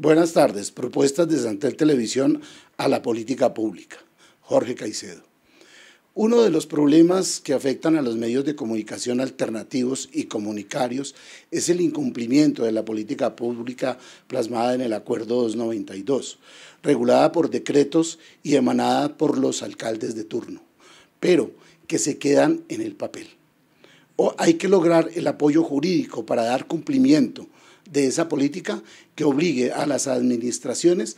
Buenas tardes. Propuestas de Santel Televisión a la política pública. Jorge Caicedo. Uno de los problemas que afectan a los medios de comunicación alternativos y comunicarios es el incumplimiento de la política pública plasmada en el Acuerdo 292, regulada por decretos y emanada por los alcaldes de turno, pero que se quedan en el papel. O hay que lograr el apoyo jurídico para dar cumplimiento de esa política que obligue a las administraciones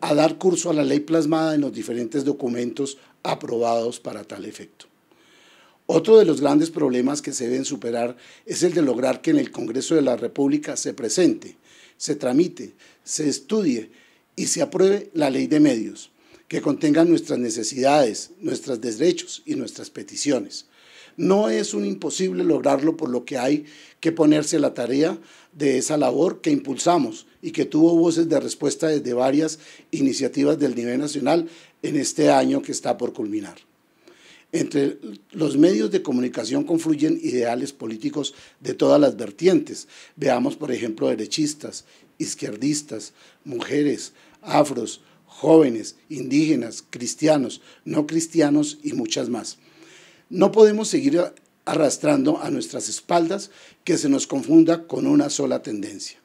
a dar curso a la ley plasmada en los diferentes documentos aprobados para tal efecto. Otro de los grandes problemas que se deben superar es el de lograr que en el Congreso de la República se presente, se tramite, se estudie y se apruebe la ley de medios, que contenga nuestras necesidades, nuestros derechos y nuestras peticiones. No es un imposible lograrlo, por lo que hay que ponerse la tarea de esa labor que impulsamos y que tuvo voces de respuesta desde varias iniciativas del nivel nacional en este año que está por culminar. Entre los medios de comunicación confluyen ideales políticos de todas las vertientes. Veamos, por ejemplo, derechistas, izquierdistas, mujeres, afros, jóvenes, indígenas, cristianos, no cristianos y muchas más. No podemos seguir arrastrando a nuestras espaldas que se nos confunda con una sola tendencia.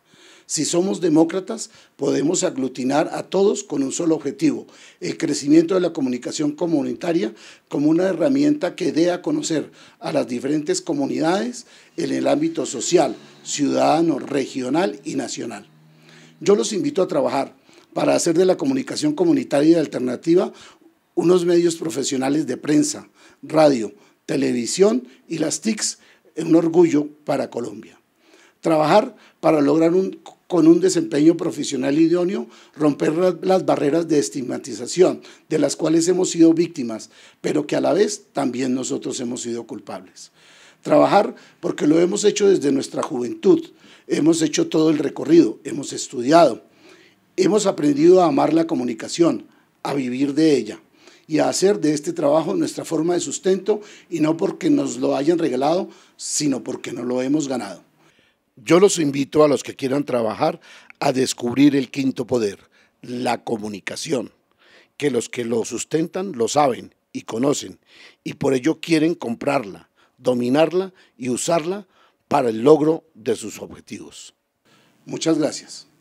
Si somos demócratas, podemos aglutinar a todos con un solo objetivo, el crecimiento de la comunicación comunitaria como una herramienta que dé a conocer a las diferentes comunidades en el ámbito social, ciudadano, regional y nacional. Yo los invito a trabajar para hacer de la comunicación comunitaria y alternativa unos medios profesionales de prensa, radio, televisión y las TICs es un orgullo para Colombia. Trabajar para lograr con un desempeño profesional idóneo, romper las barreras de estigmatización de las cuales hemos sido víctimas, pero que a la vez también nosotros hemos sido culpables. Trabajar porque lo hemos hecho desde nuestra juventud, hemos hecho todo el recorrido, hemos estudiado, hemos aprendido a amar la comunicación, a vivir de ella y hacer de este trabajo nuestra forma de sustento y no porque nos lo hayan regalado, sino porque nos lo hemos ganado. Yo los invito a los que quieran trabajar a descubrir el quinto poder, la comunicación, que los que lo sustentan lo saben y conocen y por ello quieren comprarla, dominarla y usarla para el logro de sus objetivos. Muchas gracias.